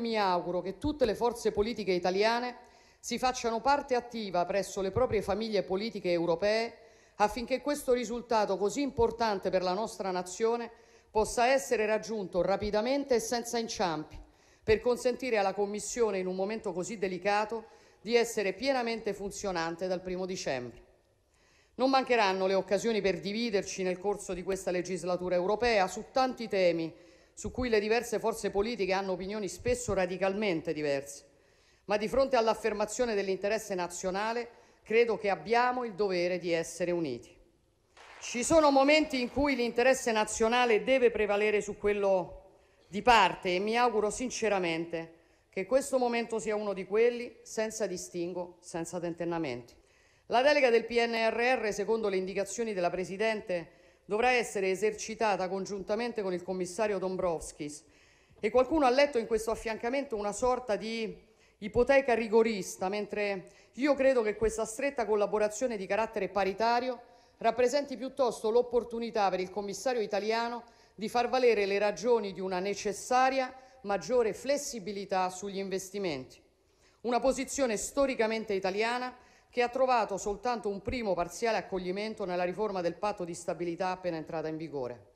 mi auguro che tutte le forze politiche italiane si facciano parte attiva presso le proprie famiglie politiche europee affinché questo risultato così importante per la nostra nazione possa essere raggiunto rapidamente e senza inciampi, per consentire alla Commissione in un momento così delicato di essere pienamente funzionante dal primo dicembre. Non mancheranno le occasioni per dividerci nel corso di questa legislatura europea su tanti temi su cui le diverse forze politiche hanno opinioni spesso radicalmente diverse, ma di fronte all'affermazione dell'interesse nazionale credo che abbiamo il dovere di essere uniti. Ci sono momenti in cui l'interesse nazionale deve prevalere su quello di parte e mi auguro sinceramente che questo momento sia uno di quelli senza distinguo, senza tentennamenti. La delega del PNRR, secondo le indicazioni della Presidente, dovrà essere esercitata congiuntamente con il commissario Dombrovskis e qualcuno ha letto in questo affiancamento una sorta di ipoteca rigorista, mentre io credo che questa stretta collaborazione di carattere paritario rappresenti piuttosto l'opportunità per il commissario italiano di far valere le ragioni di una necessaria maggiore flessibilità sugli investimenti. Una posizione storicamente italiana che ha trovato soltanto un primo parziale accoglimento nella riforma del patto di stabilità appena entrata in vigore.